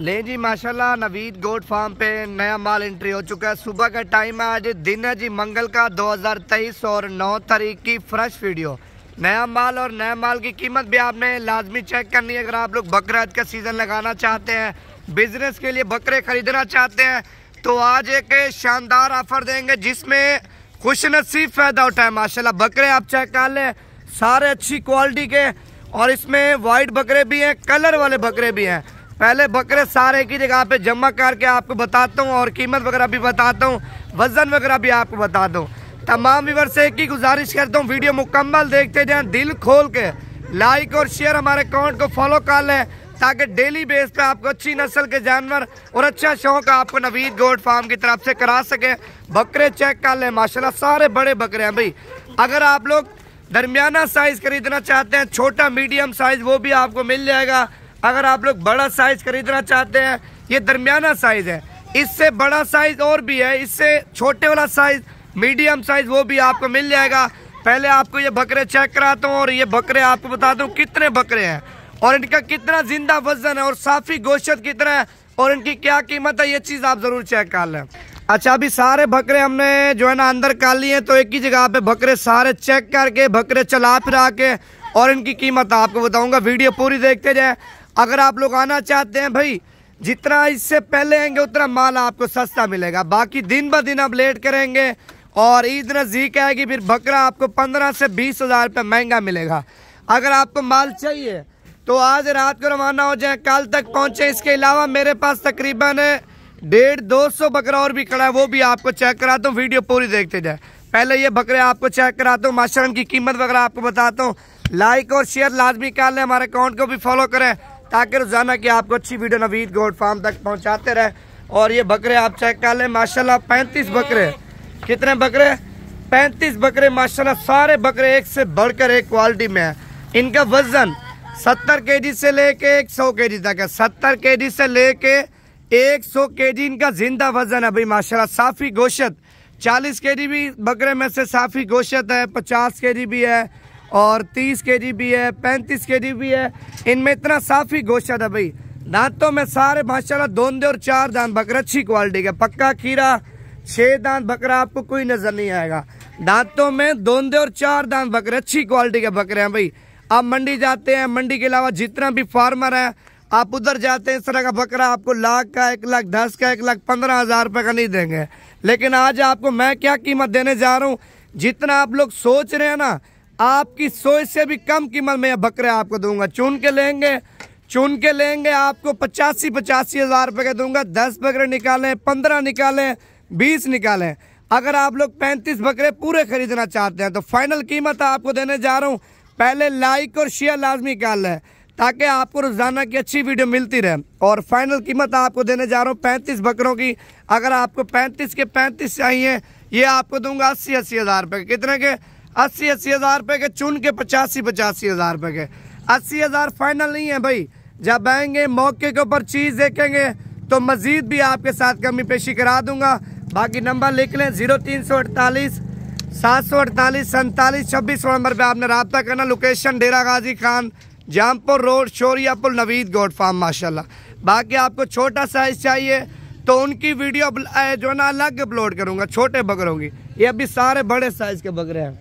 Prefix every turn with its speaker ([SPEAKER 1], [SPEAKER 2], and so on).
[SPEAKER 1] ले जी माशाल्लाह Naveed goat farm पे नया माल एंट्री हो चुका है सुबह का टाइम है आज दिन है जी मंगल का 2023 और 9 तारीख की फ्रेश वीडियो नया माल और नया माल की कीमत भी आपने लाजमी चेक करनी है अगर आप लोग बकराद का सीज़न लगाना चाहते हैं बिजनेस के लिए बकरे ख़रीदना चाहते हैं तो आज एक शानदार ऑफ़र देंगे जिसमें खुश नसीब फ़ायदा उठाए माशाला बकरे आप चेक कर लें सारे अच्छी क्वालिटी के और इसमें वाइट बकरे भी हैं कलर वाले बकरे भी हैं पहले बकरे सारे की जगह पे जमा करके आपको बताता हूँ और कीमत वगैरह भी बताता हूँ वजन वगैरह भी आपको बता दूँ तमाम व्यवर से एक ही गुजारिश करता हूँ वीडियो मुकम्मल देखते जाए दिल खोल के लाइक और शेयर हमारे अकाउंट को फॉलो कर लें ताकि डेली बेस पे आपको अच्छी नस्ल के जानवर और अच्छा शौक आपको नवीद गोड फार्म की तरफ से करा सके बकरे चेक कर लें माशाल्लाह सारे बड़े बकरे हैं भाई अगर आप लोग दरमियाना साइज़ खरीदना चाहते हैं छोटा मीडियम साइज़ वो भी आपको मिल जाएगा अगर आप लोग बड़ा साइज खरीदना चाहते हैं ये दरमियाना साइज है इससे बड़ा साइज और भी है इससे छोटे वाला साइज मीडियम साइज वो भी आपको मिल जाएगा पहले आपको ये बकरे चेक कराता हूँ और ये बकरे आपको बता दूँ कितने बकरे हैं और इनका कितना जिंदा वजन है और साफी गोशत कितना है और इनकी क्या कीमत है ये चीज़ आप ज़रूर चेक कर लें अच्छा अभी सारे बकरे हमने जो है ना अंदर कर लिए तो एक ही जगह पे बकरे सारे चेक करके बकरे चला फिरा के और इनकी कीमत आपको बताऊंगा वीडियो पूरी देखते जाए अगर आप लोग आना चाहते हैं भाई जितना इससे पहले आएंगे उतना माल आपको सस्ता मिलेगा बाकी दिन ब दिन आप लेट करेंगे और ईद नज़दीक आएगी फिर बकरा आपको पंद्रह से बीस हज़ार रुपये महंगा मिलेगा अगर आपको माल चाहिए तो आज रात को रवाना हो जाए कल तक पहुँचे इसके अलावा मेरे पास तकरीबन डेढ़ दो सौ बकरा और भी खड़ा है वो भी आपको चेक कराता हूँ वीडियो पूरी देखते जाए पहले ये बकरे आपको चेक कराता हूँ माशरम की कीमत वगैरह आपको बताता हूँ लाइक और शेयर लाजमी कर लें हमारे अकाउंट को भी फॉलो करें ताकि रोज़ाना की आपको अच्छी वीडियो नवीद गोड फार्म तक पहुँचाते रहे और ये बकरे आप चेक कर लें माशाला पैंतीस बकरे कितने बकरे पैंतीस बकरे माशाला सारे बकरे एक से बढ़कर एक क्वालिटी में है इनका वज़न सत्तर के जी से लेके एक सौ के जी तक है सत्तर के जी से लेके एक सौ के जी इनका जिंदा वज़न है भाई माशाल्लाह साफ़ी गोशत चालीस के जी भी बकरे में से साफ़ी गोशत है पचास के जी भी है और 30 जी भी है 35 जी भी है इनमें इतना साफ ही गोशा था भाई दांतों में सारे माशाल्लाह दोंदे और चार दान बकरा अच्छी क्वालिटी का पक्का खीरा छः दान बकरा आपको कोई नज़र नहीं आएगा दांतों में दोंदे और चार दान बकरे अच्छी क्वालिटी के बकरे हैं भाई आप मंडी जाते हैं मंडी के अलावा जितना भी फार्मर है आप उधर जाते हैं इस तरह का बकरा आपको लाख का एक लाख दस का एक लाख पंद्रह हज़ार रुपये का नहीं देंगे लेकिन आज आपको मैं क्या कीमत देने जा रहा हूँ जितना आप लोग सोच रहे हैं ना आपकी सोच से भी कम कीमत में बकरे आपको दूंगा चुन के लेंगे चुन के लेंगे आपको पचासी पचासी हज़ार रुपये का दूंगा दस बकरे निकालें पंद्रह निकालें बीस निकालें अगर आप लोग पैंतीस बकरे पूरे खरीदना चाहते हैं तो फाइनल कीमत आपको देने जा रहा हूँ पहले लाइक और शेयर लाजमी कर लें ताकि आपको रोज़ाना की अच्छी वीडियो मिलती रहे और फाइनल कीमत आपको देने जा रहा हूँ पैंतीस बकरों की अगर आपको पैंतीस के पैंतीस चाहिए ये आपको दूंगा अस्सी अस्सी हज़ार रुपये कितने के अस्सी अस्सी हज़ार रुपये के चुन के पचासी पचासी हज़ार रुपये के अस्सी हज़ार फाइनल नहीं है भाई जब आएंगे मौके के ऊपर चीज़ देखेंगे तो मज़ीद भी आपके साथ कमी पेशी करा दूंगा बाकी नंबर लिख लें ज़ीरो तीन सौ अड़तालीस सात सौ अड़तालीस सैंतालीस छब्बीस सौ नंबर पर आपने रबता करना लोकेशन डेरा गाजी खान जामपुर रोड शोरियापुर नवीद गोड फार्म माशाल्लाह बाकी आपको छोटा साइज़ चाहिए तो उनकी वीडियो जो है ना अलग अपलोड करूँगा छोटे बकरों की ये अभी सारे बड़े साइज़ के बकरे हैं